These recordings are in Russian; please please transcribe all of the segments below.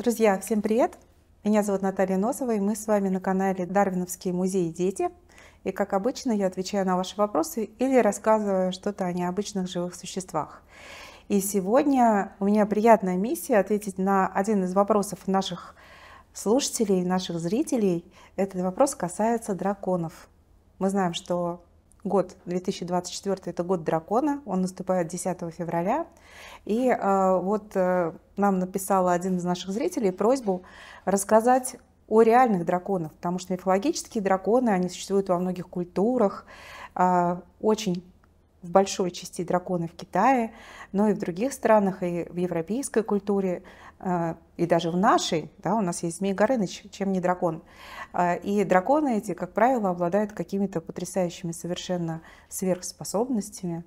Друзья, всем привет! Меня зовут Наталья Носова, и мы с вами на канале «Дарвиновские музеи дети». И, как обычно, я отвечаю на ваши вопросы или рассказываю что-то о необычных живых существах. И сегодня у меня приятная миссия ответить на один из вопросов наших слушателей, наших зрителей. Этот вопрос касается драконов. Мы знаем, что год 2024 это год дракона, он наступает 10 февраля. И э, вот э, нам написал один из наших зрителей просьбу рассказать о реальных драконах, потому что мифологические драконы, они существуют во многих культурах, э, очень в большой части драконы в Китае, но и в других странах, и в европейской культуре и даже в нашей, да, у нас есть Змей Горыныч, чем не дракон. А, и драконы эти, как правило, обладают какими-то потрясающими совершенно сверхспособностями.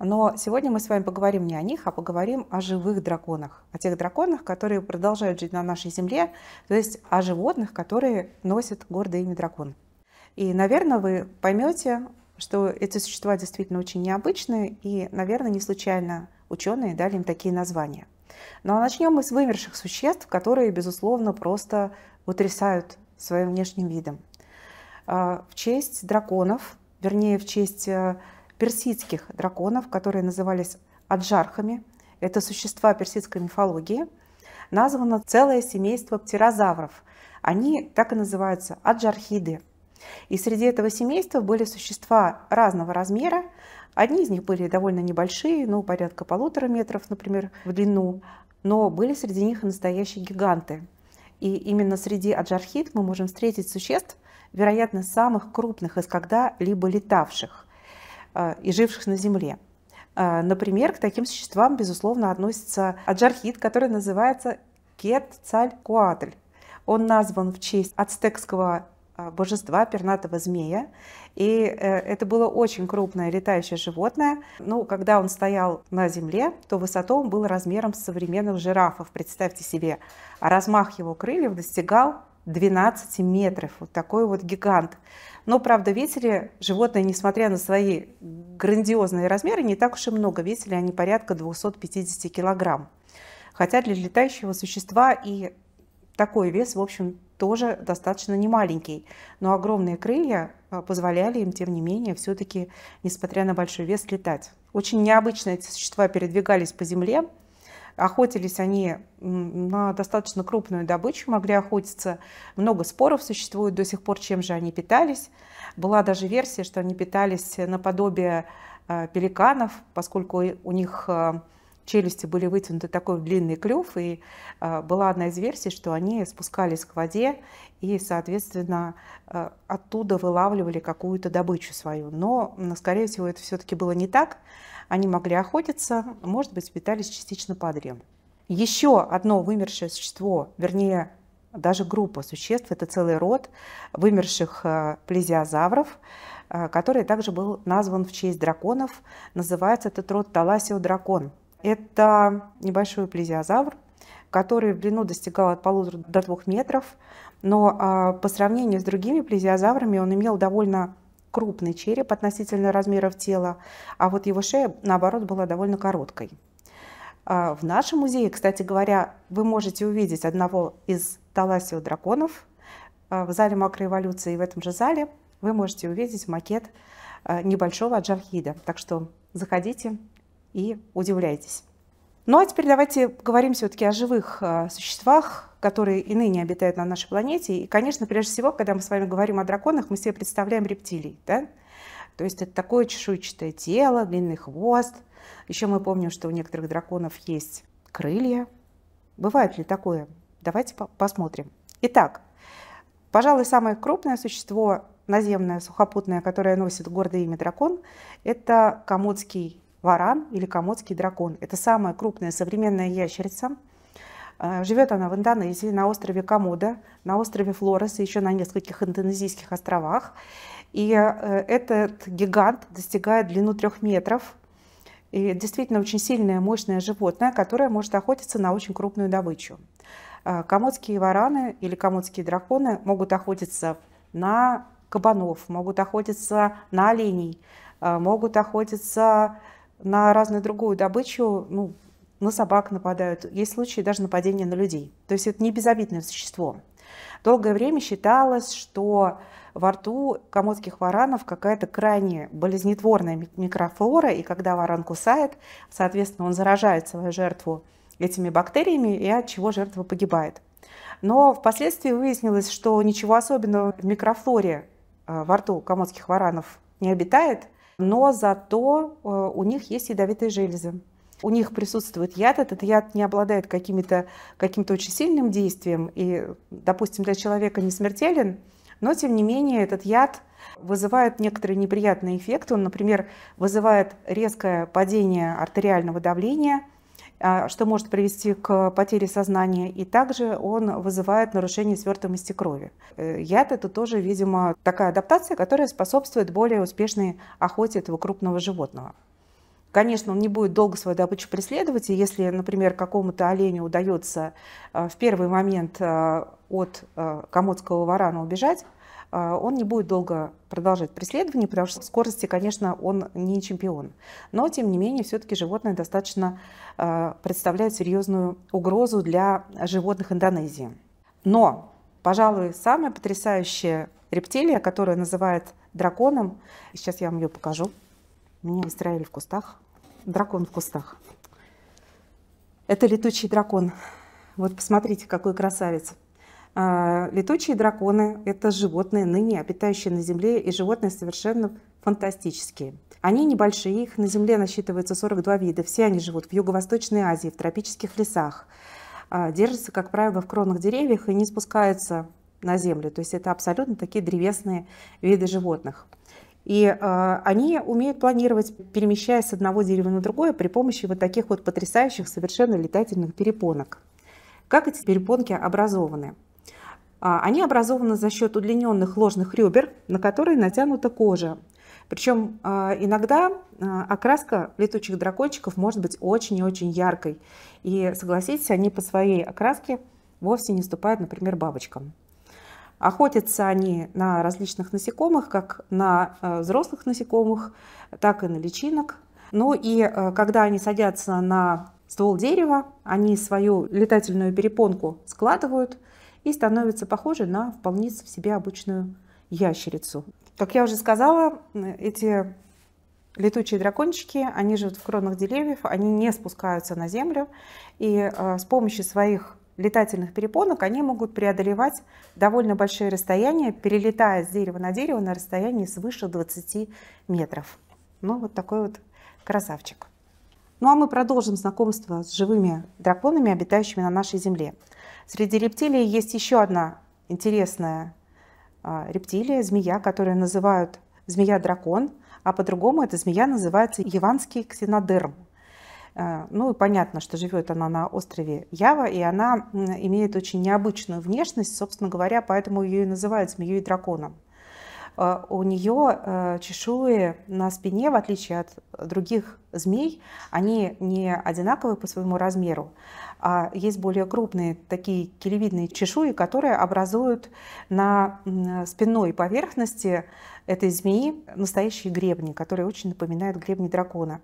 Но сегодня мы с вами поговорим не о них, а поговорим о живых драконах, о тех драконах, которые продолжают жить на нашей земле, то есть о животных, которые носят гордое имя дракон. И, наверное, вы поймете, что эти существа действительно очень необычные, и, наверное, не случайно ученые дали им такие названия. Но ну, а начнем мы с вымерших существ, которые, безусловно, просто утрясают своим внешним видом. А, в честь драконов, вернее, в честь э, персидских драконов, которые назывались аджархами, это существа персидской мифологии, названо целое семейство птерозавров. Они так и называются аджархиды. И среди этого семейства были существа разного размера, Одни из них были довольно небольшие, ну, порядка полутора метров, например, в длину, но были среди них и настоящие гиганты. И именно среди аджархит мы можем встретить существ, вероятно, самых крупных из когда-либо летавших э, и живших на Земле. Э, например, к таким существам, безусловно, относится аджархит, который называется Кетцалькуатль. Он назван в честь ацтекского а, божества пернатого змея. И э, это было очень крупное летающее животное. Ну, когда он стоял на земле, то высоту он был размером с современных жирафов, представьте себе. А размах его крыльев достигал 12 метров. Вот такой вот гигант. Но, правда, весили животные, несмотря на свои грандиозные размеры, не так уж и много. весили, они порядка 250 килограмм. Хотя для летающего существа и такой вес, в общем, тоже достаточно немаленький, но огромные крылья а, позволяли им, тем не менее, все-таки, несмотря на большой вес, летать. Очень необычно эти существа передвигались по земле, охотились они на достаточно крупную добычу, могли охотиться. Много споров существует до сих пор, чем же они питались. Была даже версия, что они питались э, наподобие а, пеликанов, поскольку у них а, челюсти были вытянуты такой длинный клюв, и а, была одна из версий, что они спускались к воде и, соответственно, а, оттуда вылавливали какую-то добычу свою. Но, скорее всего, это все-таки было не так. Они могли охотиться, может быть, питались частично падрем. Еще одно вымершее существо, вернее, даже группа существ, это целый род вымерших а, плезиозавров, который также был назван в честь драконов. Называется этот род Таласио дракон. Это небольшой плезиозавр, который в длину достигал от полутора до двух метров, но а, по сравнению с другими плезиозаврами он имел довольно крупный череп относительно размеров тела, а вот его шея, наоборот, была довольно короткой. А, в нашем музее, кстати говоря, вы можете увидеть одного из таласио-драконов а, в зале макроэволюции. В этом же зале вы можете увидеть макет небольшого аджархида. Так что заходите, и удивляйтесь. Ну а теперь давайте поговорим все-таки о живых э, существах, которые и ныне обитают на нашей планете. И, конечно, прежде всего, когда мы с вами говорим о драконах, мы себе представляем рептилий. Да? То есть это такое чешуйчатое тело, длинный хвост. Еще мы помним, что у некоторых драконов есть крылья. Бывает ли такое? Давайте посмотрим. Итак, пожалуй, самое крупное существо наземное, сухопутное, которое носит гордое имя дракон, это комодский варан или комодский дракон. Это самая крупная современная ящерица. Э, Живет она в Индонезии, на острове Комода, на острове Флорес и еще на нескольких индонезийских островах. И э, этот гигант достигает длину трех метров. И действительно очень сильное, мощное животное, которое может охотиться на очень крупную добычу. Э, комодские вараны или комодские драконы могут охотиться на кабанов, могут охотиться на оленей, могут охотиться на разную другую добычу, ну, на собак нападают. Есть случаи даже нападения на людей. То есть это не безобидное существо. Долгое время считалось, что во рту комодских варанов какая-то крайне болезнетворная микрофлора, и когда варан кусает, соответственно, он заражает свою жертву этими бактериями, и от чего жертва погибает. Но впоследствии выяснилось, что ничего особенного в микрофлоре э, во рту комодских варанов не обитает, но зато э, у них есть ядовитые железы. У них присутствует яд, этот яд не обладает каким-то каким очень сильным действием и, допустим, для человека не смертелен, но, тем не менее, этот яд вызывает некоторые неприятные эффекты. Он, например, вызывает резкое падение артериального давления – а, что может привести к потере сознания, и также он вызывает нарушение свертываемости крови. Э, яд – это тоже, видимо, такая адаптация, которая способствует более успешной охоте этого крупного животного. Конечно, он не будет долго свою добычу преследовать, и если, например, какому-то оленю удается э, в первый момент э, от комодского варана убежать, а, он не будет долго продолжать преследование, потому что в скорости, конечно, он не чемпион. Но, тем не менее, все-таки животное достаточно а, представляет серьезную угрозу для животных Индонезии. Но, пожалуй, самая потрясающая рептилия, которую называют драконом, сейчас я вам ее покажу, меня выстроили в кустах, дракон в кустах. Это летучий дракон. Вот посмотрите, какой красавец. А, летучие драконы – это животные, ныне обитающие на Земле, и животные совершенно фантастические. Они небольшие, их на Земле насчитывается 42 вида. Все они живут в Юго-Восточной Азии, в тропических лесах. А, держатся, как правило, в кронах деревьев и не спускаются на Землю. То есть это абсолютно такие древесные виды животных. И э, они умеют планировать, перемещаясь с одного дерева на другое при помощи вот таких вот потрясающих совершенно летательных перепонок. Как эти перепонки образованы? А, они образованы за счет удлиненных ложных ребер, на которые натянута кожа. Причем а, иногда а, окраска летучих дракончиков может быть очень и очень яркой. И согласитесь, они по своей окраске вовсе не ступают, например, бабочкам. Охотятся они на различных насекомых, как на взрослых насекомых, так и на личинок. Ну и когда они садятся на ствол дерева, они свою летательную перепонку складывают – и становится похоже на вполне в себе обычную ящерицу. Как я уже сказала, эти летучие дракончики, они живут в кронах деревьев, они не спускаются на землю, и э, с помощью своих летательных перепонок они могут преодолевать довольно большие расстояния, перелетая с дерева на дерево на расстоянии свыше 20 метров. Ну, вот такой вот красавчик. Ну а мы продолжим знакомство с живыми драконами, обитающими на нашей Земле. Среди рептилий есть еще одна интересная а, рептилия, змея, которую называют змея-дракон, а по-другому эта змея называется яванский ксенодерм. А, ну и понятно, что живет она на острове Ява, и она имеет очень необычную внешность, собственно говоря, поэтому ее и называют змеей-драконом. Э, у нее э, чешуи на спине, в отличие от других змей, они не одинаковые по своему размеру. А есть более крупные такие келевидные чешуи, которые образуют на спинной поверхности этой змеи настоящие гребни, которые очень напоминают гребни дракона.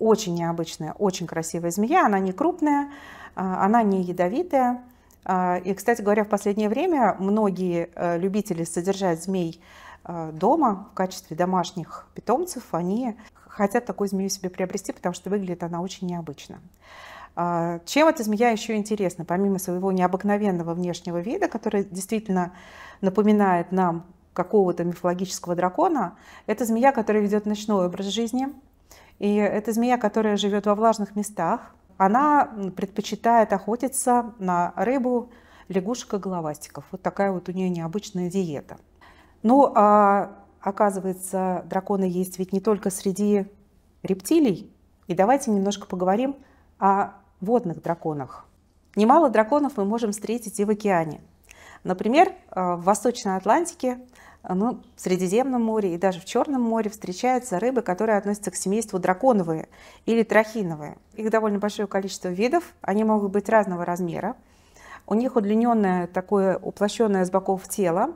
Очень необычная, очень красивая змея. Она не крупная, а, она не ядовитая. А, и, кстати говоря, в последнее время многие э, любители содержать змей Э, дома в качестве домашних питомцев, они хотят такую змею себе приобрести, потому что выглядит она очень необычно. А, чем эта змея еще интересна, помимо своего необыкновенного внешнего вида, который действительно напоминает нам какого-то мифологического дракона, это змея, которая ведет ночной образ жизни, и это змея, которая живет во влажных местах. Она предпочитает охотиться на рыбу, лягушек и головастиков. Вот такая вот у нее необычная диета. Ну, а оказывается, драконы есть ведь не только среди рептилий. И давайте немножко поговорим о водных драконах. Немало драконов мы можем встретить и в океане. Например, а, в Восточной Атлантике, ну, в Средиземном море и даже в Черном море встречаются рыбы, которые относятся к семейству драконовые или трахиновые. Их довольно большое количество видов, они могут быть разного размера. У них удлиненное такое уплощенное с боков тело,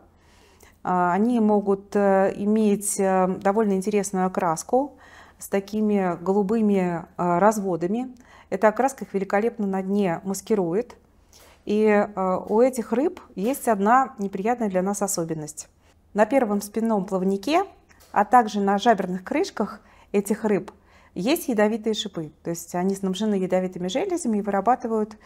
а, они могут э, иметь э, довольно интересную окраску с такими голубыми э, разводами. Эта окраска их великолепно на дне маскирует. И у этих рыб есть одна неприятная для нас особенность. На первом спинном плавнике, а также на жаберных крышках этих рыб – есть ядовитые шипы, то есть они снабжены ядовитыми железами и вырабатывают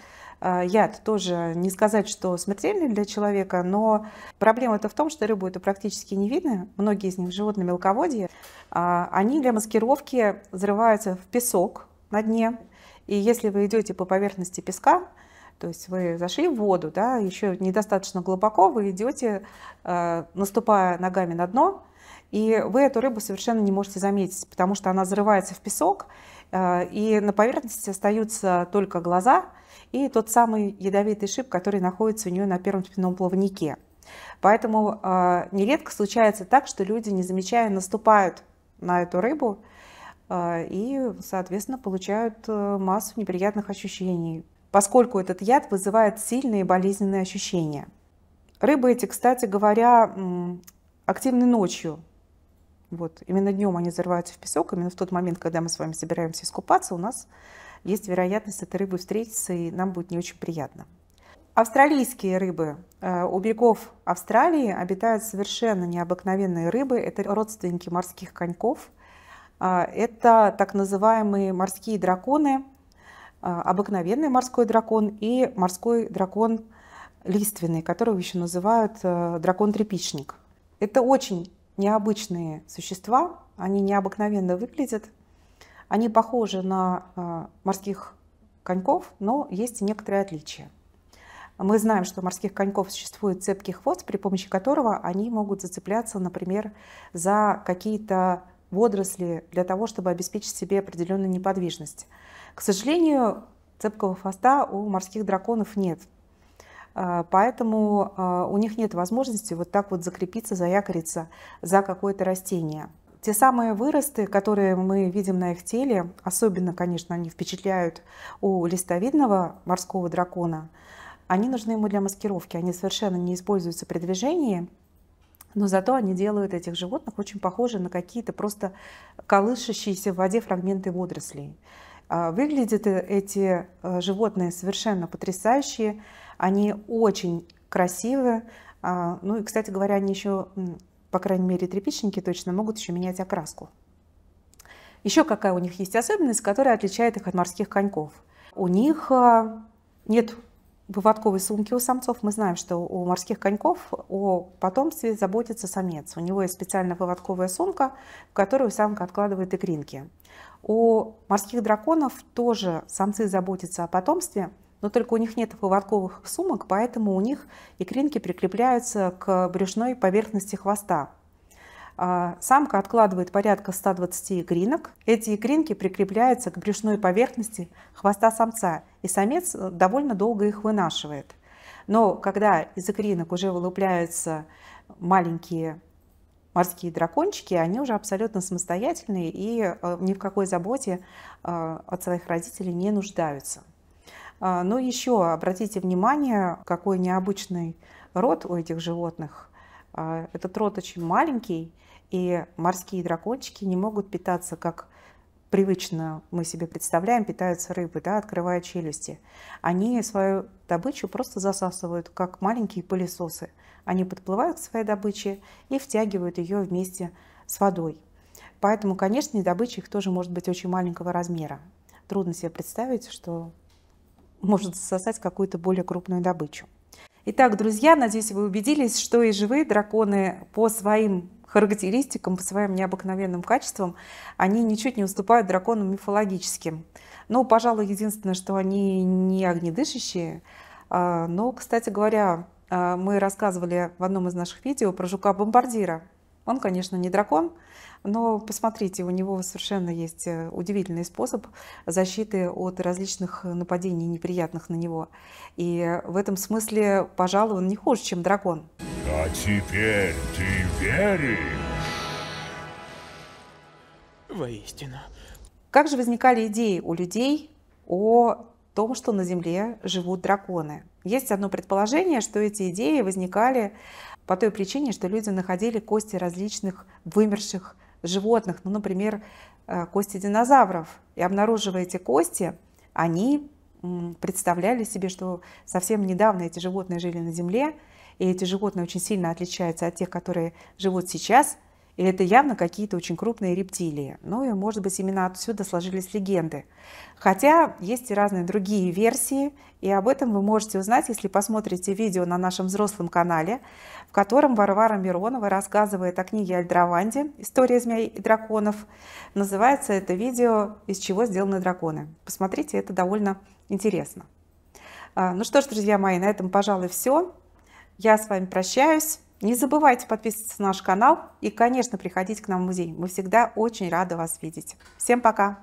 э, яд. Тоже не сказать, что смертельный для человека, но проблема-то в том, что рыбу это практически не видно. Многие из них живут на мелководье. А, они для маскировки взрываются в песок на дне. И если вы идете по поверхности песка, то есть вы зашли в воду, да, еще недостаточно глубоко, вы идете, э, наступая ногами на дно, и вы эту рыбу совершенно не можете заметить, потому что она зарывается в песок, э, и на поверхности остаются только глаза и тот самый ядовитый шип, который находится у нее на первом спинном плавнике. Поэтому э, нередко случается так, что люди, не замечая, наступают на эту рыбу э, и, соответственно, получают массу неприятных ощущений, поскольку этот яд вызывает сильные болезненные ощущения. Рыбы эти, кстати говоря, активны ночью, вот. Именно днем они зарываются в песок, именно в тот момент, когда мы с вами собираемся искупаться, у нас есть вероятность этой рыбы встретиться, и нам будет не очень приятно. Австралийские рыбы. Э, у берегов Австралии обитают совершенно необыкновенные рыбы. Это родственники морских коньков. Э, это так называемые морские драконы, э, обыкновенный морской дракон и морской дракон лиственный, которого еще называют дракон трепичник. Это очень необычные существа, они необыкновенно выглядят, они похожи на э, морских коньков, но есть некоторые отличия. Мы знаем, что у морских коньков существует цепкий хвост, при помощи которого они могут зацепляться, например, за какие-то водоросли для того, чтобы обеспечить себе определенную неподвижность. К сожалению, цепкого хвоста у морских драконов нет – а, поэтому а, у них нет возможности вот так вот закрепиться, заякориться за какое-то растение. Те самые выросты, которые мы видим на их теле, особенно, конечно, они впечатляют у листовидного морского дракона, они нужны ему для маскировки, они совершенно не используются при движении, но зато они делают этих животных очень похожи на какие-то просто колышащиеся в воде фрагменты водорослей. А, выглядят э, эти э, животные совершенно потрясающие, они очень красивые. А, ну и, кстати говоря, они еще, по крайней мере, тряпичники точно могут еще менять окраску. Еще какая у них есть особенность, которая отличает их от морских коньков? У них а, нет выводковой сумки у самцов. Мы знаем, что у морских коньков о потомстве заботится самец. У него есть специальная выводковая сумка, в которую самка откладывает икринки. У морских драконов тоже самцы заботятся о потомстве, но только у них нет поводковых сумок, поэтому у них икринки прикрепляются к брюшной поверхности хвоста. А, самка откладывает порядка 120 икринок. Эти икринки прикрепляются к брюшной поверхности хвоста самца, и самец э, довольно долго их вынашивает. Но когда из икринок уже вылупляются маленькие морские дракончики, они уже абсолютно самостоятельные и э, ни в какой заботе э, от своих родителей не нуждаются. А, но еще обратите внимание, какой необычный рот у этих животных. А, этот рот очень маленький, и морские дракончики не могут питаться, как привычно мы себе представляем, питаются рыбы, да, открывая челюсти. Они свою добычу просто засасывают, как маленькие пылесосы. Они подплывают к своей добыче и втягивают ее вместе с водой. Поэтому, конечно, и добыча их тоже может быть очень маленького размера. Трудно себе представить, что может засосать какую-то более крупную добычу. Итак, друзья, надеюсь, вы убедились, что и живые драконы по своим характеристикам, по своим необыкновенным качествам, они ничуть не уступают драконам мифологическим. Ну, пожалуй, единственное, что они не огнедышащие. А, но, кстати говоря, а, мы рассказывали в одном из наших видео про жука-бомбардира, он, конечно, не дракон, но посмотрите, у него совершенно есть э, удивительный способ защиты от различных нападений неприятных на него. И в этом смысле, пожалуй, он не хуже, чем дракон. А теперь ты веришь? Воистину. Как же возникали идеи у людей о том, что на Земле живут драконы. Есть одно предположение, что эти идеи возникали по той причине, что люди находили кости различных вымерших животных, ну, например, э, кости динозавров. И обнаруживая эти кости, они представляли себе, что совсем недавно эти животные жили на Земле, и эти животные очень сильно отличаются от тех, которые живут сейчас – и это явно какие-то очень крупные рептилии. Ну и, может быть, именно отсюда сложились легенды. Хотя есть и разные другие версии, и об этом вы можете узнать, если посмотрите видео на нашем взрослом канале, в котором Варвара Миронова рассказывает о книге Альдраванде «История змей и драконов». Называется это видео «Из чего сделаны драконы». Посмотрите, это довольно интересно. А, ну что ж, друзья мои, на этом, пожалуй, все. Я с вами прощаюсь. Не забывайте подписываться на наш канал и, конечно, приходить к нам в музей. Мы всегда очень рады вас видеть. Всем пока!